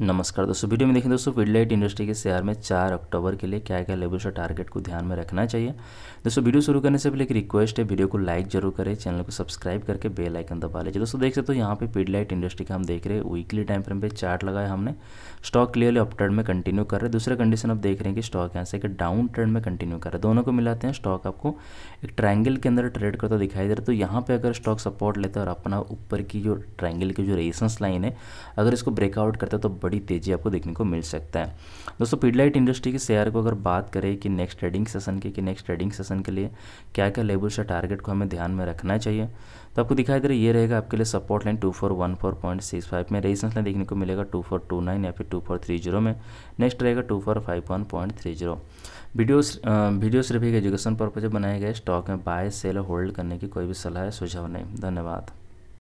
नमस्कार दोस्तों वीडियो में देखें दोस्तों फीडलाइट इंडस्ट्री के शेयर में चार अक्टूबर के लिए क्या क्या लेवल्स और टारगेट को ध्यान में रखना चाहिए दोस्तों वीडियो शुरू करने से पहले एक रिक्वेस्ट है वीडियो को लाइक जरूर करें चैनल को सब्सक्राइब करके बेल आइकन दबा लीजिए दोस्तों देख सकते हो यहाँ पे फीडलाइट इंडस्ट्री का हम देख रहे हैं वीकली टाइम फ्रेम पर चार्ट लगाया हमने स्टॉक क्लियरली अप ट्रेंड में कंटिन्यू कर रहे हैं दूसरा कंडीशन आप देख रहे हैं कि स्टॉक यहाँ से एक डाउन ट्रेंड में कंटिन्यू कर रहे हैं दोनों को मिलाते हैं स्टॉक आपको एक ट्रायंगल के अंदर ट्रेड करता दिखाई दे रहा है तो यहाँ पर अगर स्टॉक सपोर्ट लेता है और अपना ऊपर की जो ट्रायंगल की जो रेजिस्टेंस लाइन है अगर इसको ब्रेकआउट करता है तो बड़ी तेज़ी आपको देखने को मिल सकता है दोस्तों पीडलाइट इंडस्ट्री के शेयर को अगर बात करें कि नेक्स्ट ट्रेडिंग सेशन की कि नेक्स्ट ट्रेडिंग सेशन के लिए क्या क्या लेवल्स से टारगेट को हमें ध्यान में रखना चाहिए तो आपको दिखाई दे रहा है ये रहेगा आपके लिए support line two four one four point six five में रेजिस्टेंस लाइन देखने को मिलेगा टू फोर टू नाइन या फिर टू फोर थ्री जीरो में नेक्स्ट रहेगा two four five one point three zero videos video सिर्फ एक एजुकेशन पर्पज बनाए गए स्टॉक में बाय सेल होल्ड करने की कोई भी सलाह सुझाव नहीं धन्यवाद